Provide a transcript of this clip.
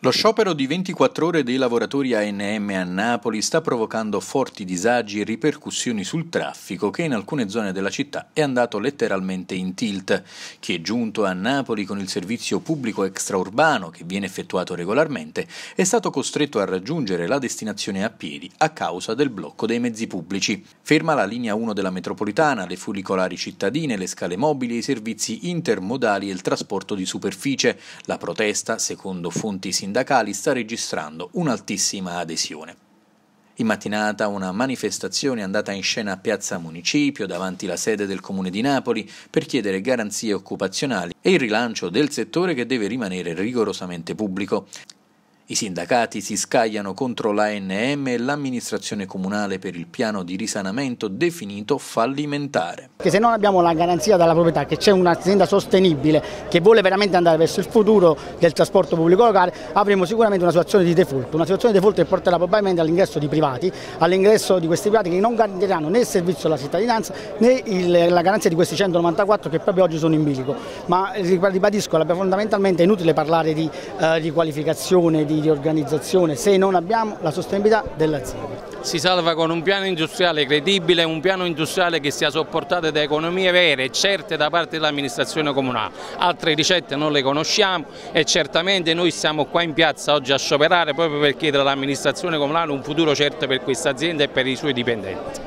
Lo sciopero di 24 ore dei lavoratori ANM a Napoli sta provocando forti disagi e ripercussioni sul traffico che in alcune zone della città è andato letteralmente in tilt. Chi è giunto a Napoli con il servizio pubblico extraurbano che viene effettuato regolarmente è stato costretto a raggiungere la destinazione a piedi a causa del blocco dei mezzi pubblici. Ferma la linea 1 della metropolitana, le funicolari cittadine, le scale mobili, i servizi intermodali e il trasporto di superficie. La protesta, secondo fonti sindacali, sindacali sta registrando un'altissima adesione. In mattinata una manifestazione è andata in scena a Piazza Municipio, davanti alla sede del Comune di Napoli, per chiedere garanzie occupazionali e il rilancio del settore che deve rimanere rigorosamente pubblico. I sindacati si scagliano contro l'ANM e l'amministrazione comunale per il piano di risanamento definito fallimentare. Che se non abbiamo la garanzia dalla proprietà che c'è un'azienda sostenibile che vuole veramente andare verso il futuro del trasporto pubblico locale, avremo sicuramente una situazione di default, una situazione di default che porterà probabilmente all'ingresso di privati, all'ingresso di questi privati che non garantiranno né il servizio alla cittadinanza né il, la garanzia di questi 194 che proprio oggi sono in bilico. Ma ribadisco, fondamentalmente è inutile parlare di, eh, di di di organizzazione se non abbiamo la sostenibilità dell'azienda. Si salva con un piano industriale credibile, un piano industriale che sia sopportato da economie vere e certe da parte dell'amministrazione comunale. Altre ricette non le conosciamo e certamente noi siamo qua in piazza oggi a scioperare proprio per chiedere all'amministrazione comunale un futuro certo per questa azienda e per i suoi dipendenti.